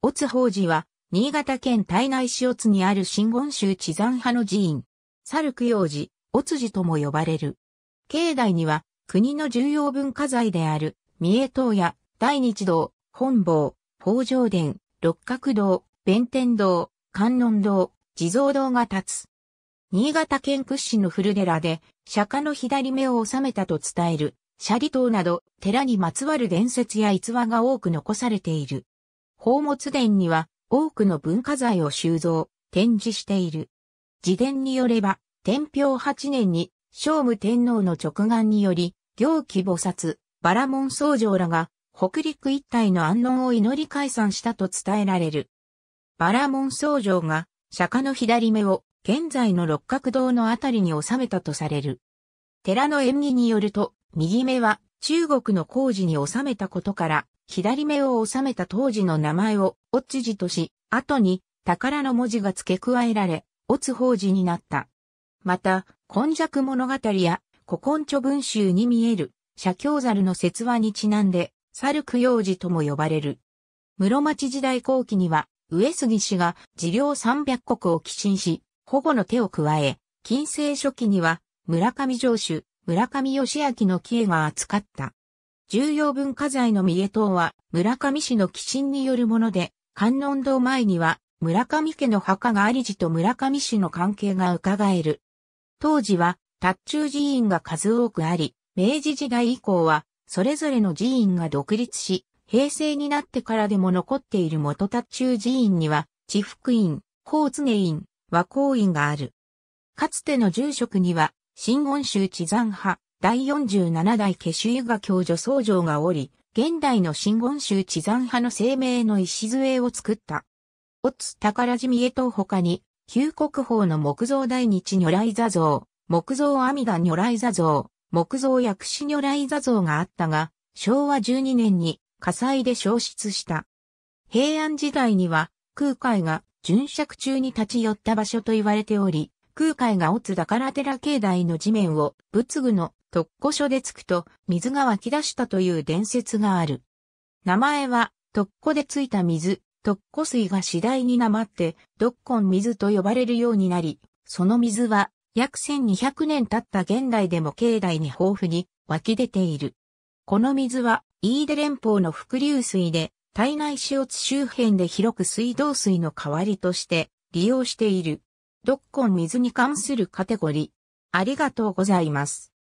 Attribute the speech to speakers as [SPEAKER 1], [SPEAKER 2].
[SPEAKER 1] オツ法寺は、新潟県胎内市オツにある真言宗地山派の寺院。猿供養寺、オツ寺とも呼ばれる。境内には、国の重要文化財である、三重塔や、大日堂、本坊、法上殿、六角堂、弁天堂、観音堂、地蔵堂が立つ。新潟県屈指の古寺で、釈迦の左目を収めたと伝える、斜里塔など、寺にまつわる伝説や逸話が多く残されている。宝物殿には多くの文化財を収蔵、展示している。自伝によれば、天平八年に、聖武天皇の直眼により、行基菩薩、バラモン僧正らが、北陸一帯の安穏を祈り解散したと伝えられる。バラモン僧正が、釈迦の左目を、現在の六角堂のあたりに収めたとされる。寺の演技によると、右目は中国の工事に収めたことから、左目を収めた当時の名前を、オッツジとし、後に、宝の文字が付け加えられ、オツ法字になった。また、今弱物語や、古今著文集に見える、社教猿の説話にちなんで、猿供養寺とも呼ばれる。室町時代後期には、上杉氏が治療三百国を寄進し、保護の手を加え、近世初期には、村上城主、村上義明の記依が扱った。重要文化財の三重塔は村上市の寄進によるもので、観音堂前には村上家の墓がありじと村上市の関係が伺える。当時は、達中寺院が数多くあり、明治時代以降は、それぞれの寺院が独立し、平成になってからでも残っている元達中寺院には、地福院、高常院、和光院がある。かつての住職には、真言宗地山派、第47代化主伊賀教授僧正がおり、現代の真言宗地山派の生命の礎を作った。オツ宝見へと他に、旧国宝の木造大日如来座像、木造阿弥陀如来座像、木造薬師如来座像があったが、昭和12年に火災で消失した。平安時代には空海が巡釈中に立ち寄った場所と言われており、空海が落つだから寺境内の地面を仏具の特古書でつくと水が湧き出したという伝説がある。名前は特古でついた水、特古水が次第に生まって、ドッコン水と呼ばれるようになり、その水は約1200年経った現代でも境内に豊富に湧き出ている。この水は、飯出連峰の伏流水で、体内塩津周辺で広く水道水の代わりとして利用している。どっこん水に関するカテゴリー。ありがとうございます。